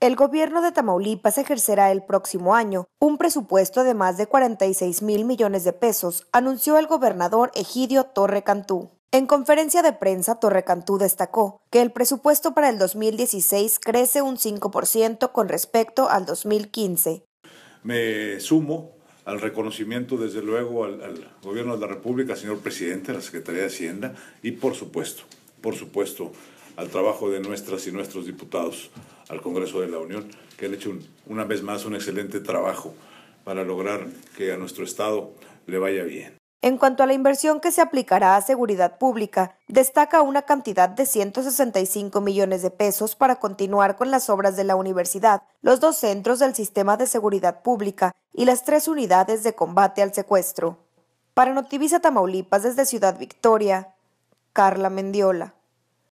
El gobierno de Tamaulipas ejercerá el próximo año un presupuesto de más de 46 mil millones de pesos, anunció el gobernador Egidio Torre Cantú. En conferencia de prensa, Torre Cantú destacó que el presupuesto para el 2016 crece un 5% con respecto al 2015. Me sumo al reconocimiento, desde luego, al, gobierno de la República, señor presidente, a la Secretaría de Hacienda y, por supuesto, por supuesto, al trabajo de nuestras y nuestros diputados al Congreso de la Unión, que han hecho una vez más un excelente trabajo para lograr que a nuestro Estado le vaya bien. En cuanto a la inversión que se aplicará a seguridad pública, destaca una cantidad de 165 millones de pesos para continuar con las obras de la universidad, los dos centros del sistema de seguridad pública y las tres unidades de combate al secuestro. Para Notivisa Tamaulipas desde Ciudad Victoria, Carla Mendiola.